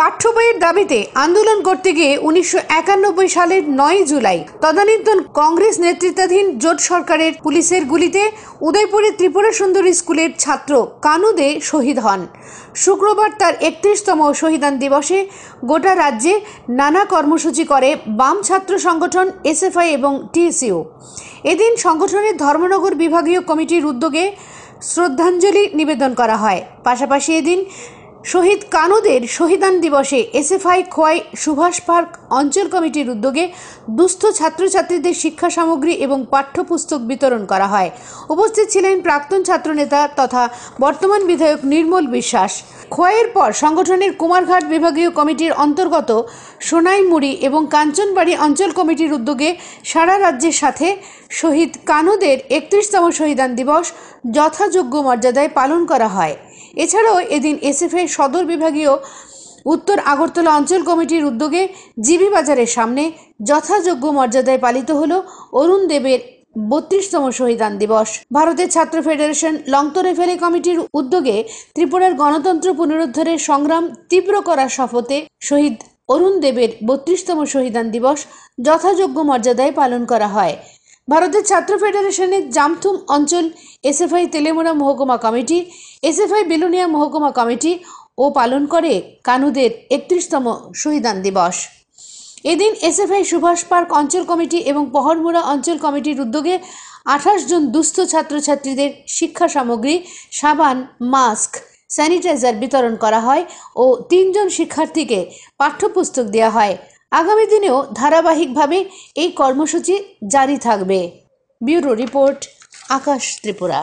পাঠ্য বইয়ের দাবিতে আন্দোলন করতে গিয়ে উনিশশো সালের নয় জুলাই তদানীন্তন কংগ্রেস নেতৃত্বাধীন জোট সরকারের পুলিশের গুলিতে উদয়পুরের ত্রিপুরা সুন্দরী স্কুলের ছাত্র কানু দে শহীদ হন শুক্রবার তার একত্রিশতম শহীদান দিবসে গোটা রাজ্যে নানা কর্মসূচি করে বাম ছাত্র সংগঠন এসএফআই এবং টিএসইউ এদিন সংগঠনের ধর্মনগর বিভাগীয় কমিটির উদ্যোগে শ্রদ্ধাঞ্জলি নিবেদন করা হয় পাশাপাশি এদিন শহীদ কানুদের শহীদান দিবসে এসএফআই খোয়াই সুভাষ পার্ক অঞ্চল কমিটির উদ্যোগে দুস্থ ছাত্রছাত্রীদের শিক্ষা সামগ্রী এবং পাঠ্যপুস্তক বিতরণ করা হয় উপস্থিত ছিলেন প্রাক্তন ছাত্রনেতা তথা বর্তমান বিধায়ক নির্মল বিশ্বাস খোয়াইয়ের পর সংগঠনের কুমারঘাট বিভাগীয় কমিটির অন্তর্গত সোনাইমুড়ি এবং কাঞ্চনবাড়ি অঞ্চল কমিটির উদ্যোগে সারা রাজ্যের সাথে শহীদ কানুদের একত্রিশতম শহীদান দিবস যথাযোগ্য মর্যাদায় পালন করা হয় এছাড়াও এদিন এসএফের সদর বিভাগীয় উত্তর আগরতলা অঞ্চল কমিটির উদ্যোগে জিবি বাজারের সামনে যথাযোগ্য মর্যাদায় পালিত হল অরুণ দেবের বত্রিশতম শহীদান দিবস ভারতের ছাত্র ফেডারেশন লংতরে ফেলে কমিটির উদ্যোগে ত্রিপুরার গণতন্ত্র পুনরুদ্ধারের সংগ্রাম তীব্র করার শপথে শহীদ অরুণ দেবের বত্রিশতম শহীদান দিবস যথাযোগ্য মর্যাদায় পালন করা হয় ভারতের ছাত্র ফেডারেশনের জামথুম অঞ্চল এসএফআই তেলেমোড়া মহকুমা কমিটি এসএফআই বেলুনিয়া মহকুমা কমিটি ও পালন করে কানুদের একত্রিশতম শহীদান দিবস এদিন এসএফআই সুভাষ পার্ক অঞ্চল কমিটি এবং পহরমুড়া অঞ্চল কমিটির উদ্যোগে আঠাশ জন দুস্থ ছাত্রছাত্রীদের শিক্ষা সামগ্রী সাবান মাস্ক স্যানিটাইজার বিতরণ করা হয় ও তিনজন শিক্ষার্থীকে পাঠ্যপুস্তক দেওয়া হয় আগামী দিনেও ধারাবাহিকভাবে এই কর্মসূচি জারি থাকবে ব্যুরো রিপোর্ট আকাশ ত্রিপুরা